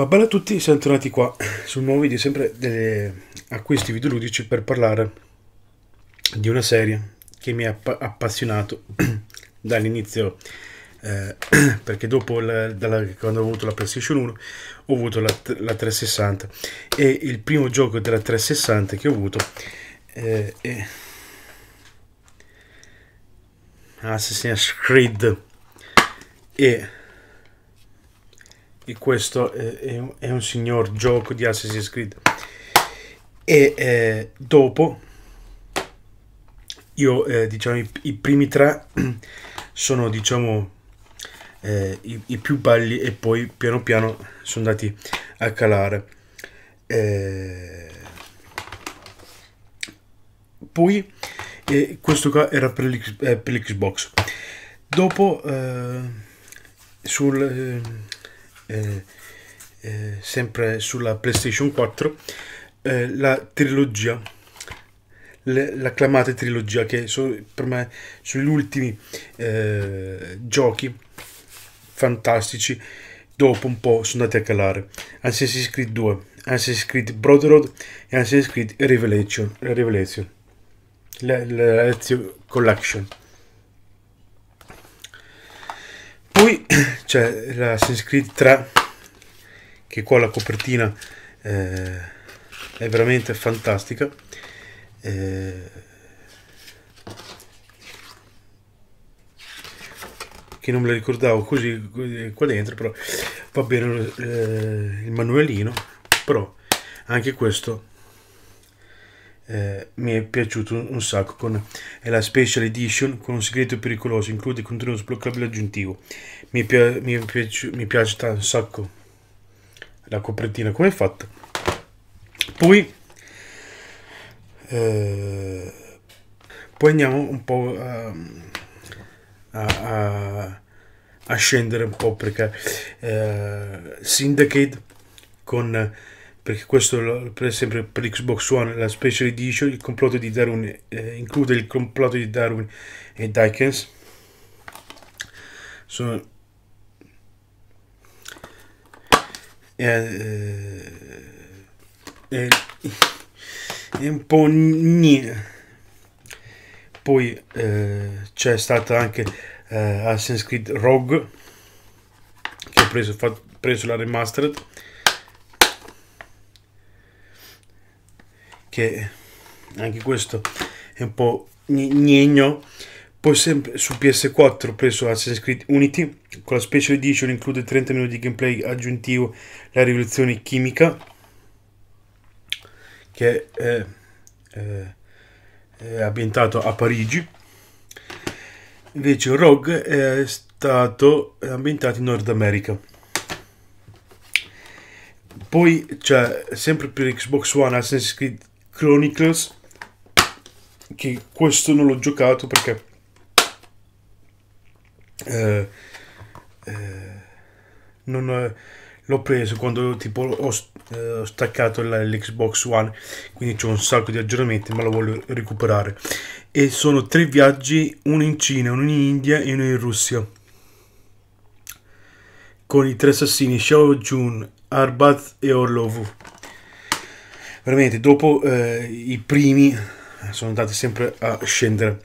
Va bene a tutti, siamo tornati qua sul nuovo video sempre degli acquisti videoludici per parlare di una serie che mi ha appassionato dall'inizio eh, perché dopo la, dalla, quando ho avuto la PlayStation 1 ho avuto la, la, 360 e il primo gioco della 360 che ho avuto eh, è Assassin's Creed e e questo è, è, un signor gioco di Assassin's Creed. E eh, dopo, io eh, diciamo i, i, primi tre sono diciamo eh, i, i, più belli e poi piano piano sono andati a calare. Eh, poi eh, questo qua era per, eh, l'Xbox. Dopo sul eh, eh, sempre sulla PlayStation 4, eh, la trilogia, l'acclamata trilogia che so, per me sono gli ultimi eh, giochi fantastici dopo un po' sono andati a calare. Assassin's Creed 2, Assassin's Creed Brotherhood e Assassin's Creed Revelation, Revelation la, la, la Collection. Poi c'è la Assassin's Creed 3, che qua la copertina eh, è veramente fantastica. Eh, che non me la ricordavo così eh, qua dentro, però va bene eh, il manuelino però anche questo eh, mi è piaciuto un sacco. Con, è la special edition con un segreto pericoloso, include contenuto sbloccabile aggiuntivo. Mi, pia, mi, piaci, mi piace un sacco la copertina come è fatta. Poi, eh, poi andiamo un po' a, a, a, a scendere un po' perché eh, Syndicate con perché questo per esempio per Xbox One la special edition il complotto di Darwin eh, include il complotto di Darwin e Dykens sono eh, eh, è un po' niente poi eh, c'è stata anche eh, Assassin's Creed Rogue che ho preso, fatto, preso la remastered che anche questo è un po' gnegno. Poi sempre su PS4 ho preso Assassin's Creed Unity, con la Special Edition include 30 minuti di gameplay aggiuntivo La rivoluzione chimica, che è, è, è ambientato a Parigi. Invece Rogue è stato ambientato in Nord America. Poi c'è sempre per Xbox One Assassin's Creed Chronicles che questo non l'ho giocato perché eh, eh, non eh, l'ho preso quando tipo ho, eh, ho staccato l'Xbox One quindi c'è un sacco di aggiornamenti ma lo voglio recuperare e sono tre viaggi uno in Cina uno in India e uno in Russia con i tre assassini Xiao Jun Arbat e Orlovu veramente dopo eh, i primi eh, sono andati sempre a scendere.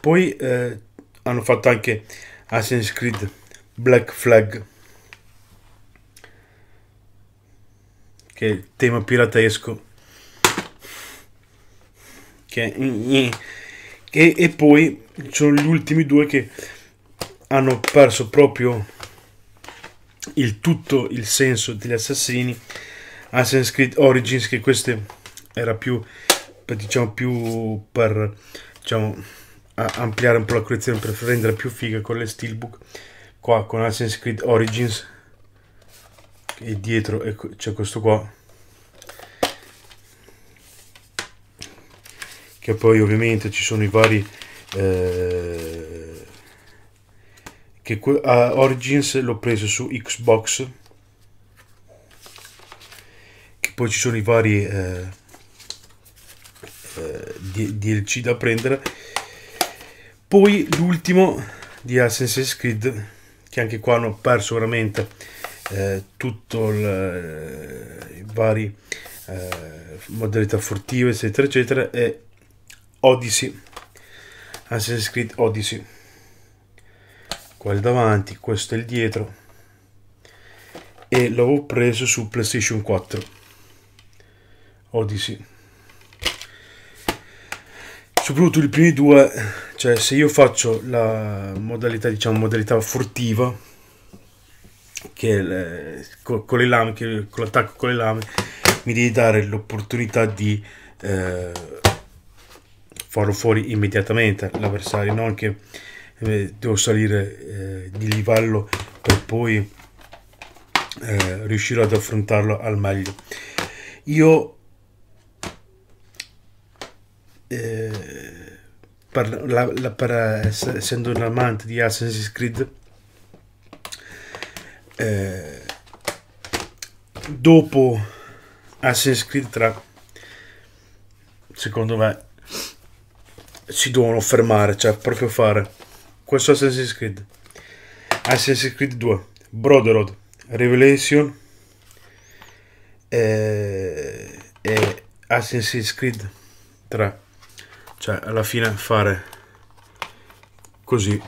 Poi eh, hanno fatto anche Assassin's Creed Black Flag, che è il tema piratesco. Che, eh, e, e poi sono gli ultimi due che hanno perso proprio il tutto il senso degli assassini Assassin's Creed Origins che queste era più diciamo più per diciamo ampliare un po' la collezione per rendere più figa con le steelbook qua con Assassin's Creed Origins e dietro ecco, c'è questo qua che poi ovviamente ci sono i vari eh, che uh, Origins l'ho preso su Xbox poi ci sono i vari eh, eh, DLC da prendere poi l'ultimo di Assassin's Creed che anche qua hanno perso veramente eh, tutto il, eh, i vari eh, modalità furtive eccetera eccetera è Odyssey Assassin's Creed Odyssey qua il davanti questo è il dietro e l'avevo preso su PlayStation 4 Odyssey soprattutto i primi due cioè se io faccio la modalità diciamo modalità furtiva che le, con, con, le lame che, con l'attacco con le lame mi devi dare l'opportunità di eh, farlo fuori immediatamente l'avversario non che eh, devo salire eh, di livello per poi eh, riuscire ad affrontarlo al meglio io eh, per, la, la, per essere, essendo un amante di Assassin's Creed eh, dopo Assassin's Creed 3 secondo me si devono fermare cioè proprio fare questo Assassin's Creed Assassin's Creed 2 Brotherhood Revelation eh, e Assassin's Creed 3 cioè alla fine fare così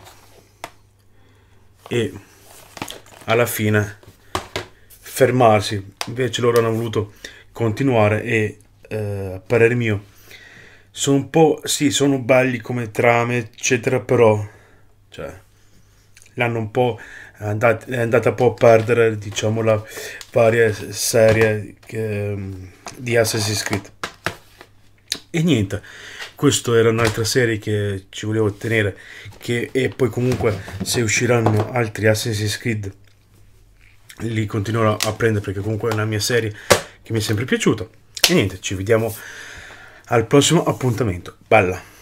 e alla fine fermarsi invece loro hanno voluto continuare e eh, a parere mio sono un po' sì sono belli come trame eccetera però cioè l'hanno un po' andat- è andata un po' a perdere diciamo la varie serie che, ehm, di Assassin's Creed e niente questa era un'altra serie che ci volevo ottenere. Che, e poi comunque se usciranno altri Assassin's Creed li continuerò a prendere perché comunque è una mia serie che mi è sempre piaciuta. E niente, ci vediamo al prossimo appuntamento. Balla!